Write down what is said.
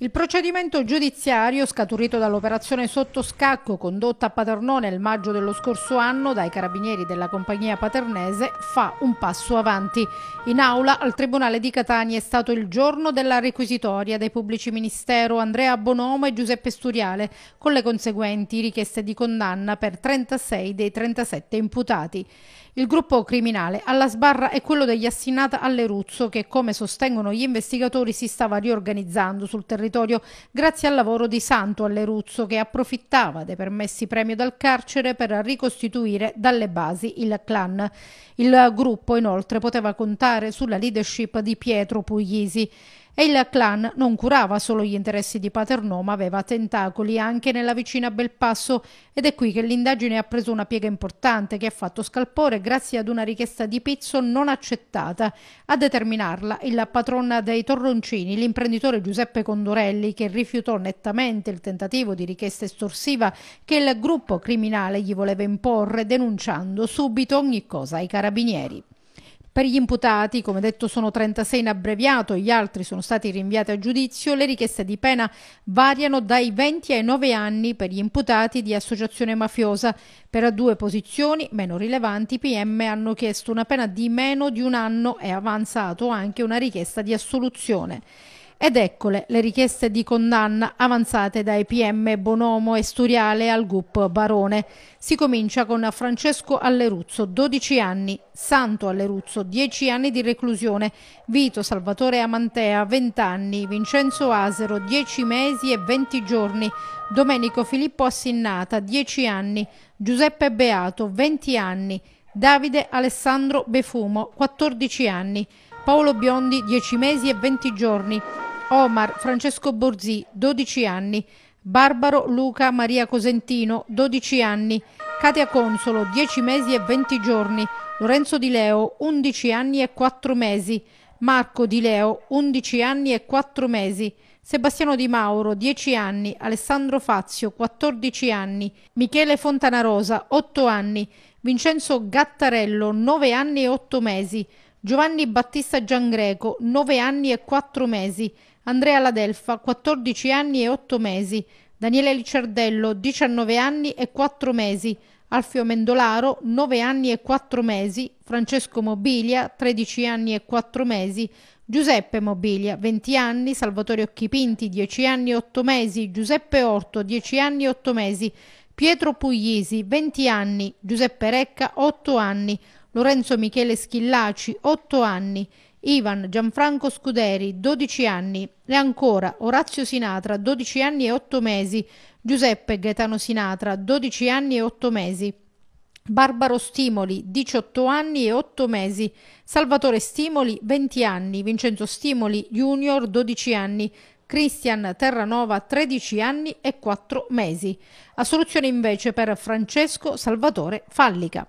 Il procedimento giudiziario scaturito dall'operazione sotto scacco condotta a Paternò nel maggio dello scorso anno dai carabinieri della compagnia paternese fa un passo avanti. In aula al Tribunale di Catania è stato il giorno della requisitoria dei pubblici ministero Andrea Bonomo e Giuseppe Sturiale con le conseguenti richieste di condanna per 36 dei 37 imputati. Il gruppo criminale alla sbarra è quello degli Assinata all'Eruzzo che come sostengono gli investigatori si stava riorganizzando sul territorio territorio grazie al lavoro di Santo Alleruzzo che approfittava dei permessi premio dal carcere per ricostituire dalle basi il clan. Il gruppo inoltre poteva contare sulla leadership di Pietro Puglisi. E il clan non curava solo gli interessi di Paternò, ma aveva tentacoli anche nella vicina Belpasso ed è qui che l'indagine ha preso una piega importante che ha fatto scalpore grazie ad una richiesta di Pizzo non accettata. A determinarla il patrona dei Torroncini, l'imprenditore Giuseppe Condorelli, che rifiutò nettamente il tentativo di richiesta estorsiva che il gruppo criminale gli voleva imporre denunciando subito ogni cosa ai carabinieri. Per gli imputati, come detto, sono 36 in abbreviato, gli altri sono stati rinviati a giudizio. Le richieste di pena variano dai 20 ai 9 anni per gli imputati di associazione mafiosa. Per due posizioni meno rilevanti, i PM hanno chiesto una pena di meno di un anno e avanzato anche una richiesta di assoluzione. Ed eccole le richieste di condanna avanzate dai PM Bonomo e Sturiale al GUP Barone. Si comincia con Francesco Alleruzzo, 12 anni, Santo Alleruzzo, 10 anni di reclusione, Vito Salvatore Amantea, 20 anni, Vincenzo Asero, 10 mesi e 20 giorni, Domenico Filippo Assinnata, 10 anni, Giuseppe Beato, 20 anni, Davide Alessandro Befumo, 14 anni, Paolo Biondi, 10 mesi e 20 giorni, Omar Francesco Borzì, 12 anni, Barbaro Luca Maria Cosentino, 12 anni, Katia Consolo, 10 mesi e 20 giorni, Lorenzo Di Leo, 11 anni e 4 mesi, Marco Di Leo, 11 anni e 4 mesi, Sebastiano Di Mauro, 10 anni, Alessandro Fazio, 14 anni, Michele Fontanarosa, 8 anni, Vincenzo Gattarello, 9 anni e 8 mesi, Giovanni Battista Giangreco, 9 anni e 4 mesi, Andrea Ladelfa, 14 anni e 8 mesi, Daniele Licciardello, 19 anni e 4 mesi, Alfio Mendolaro, 9 anni e 4 mesi, Francesco Mobilia, 13 anni e 4 mesi, Giuseppe Mobilia, 20 anni, Salvatore Occhipinti, 10 anni e 8 mesi, Giuseppe Orto, 10 anni e 8 mesi, Pietro Puglisi, 20 anni, Giuseppe Recca, 8 anni, Lorenzo Michele Schillaci, 8 anni, Ivan Gianfranco Scuderi, 12 anni e ancora Orazio Sinatra, 12 anni e 8 mesi, Giuseppe Gaetano Sinatra, 12 anni e 8 mesi, Barbaro Stimoli, 18 anni e 8 mesi, Salvatore Stimoli, 20 anni, Vincenzo Stimoli Junior, 12 anni, Cristian Terranova 13 anni e 4 mesi. Assoluzione invece per Francesco Salvatore Fallica.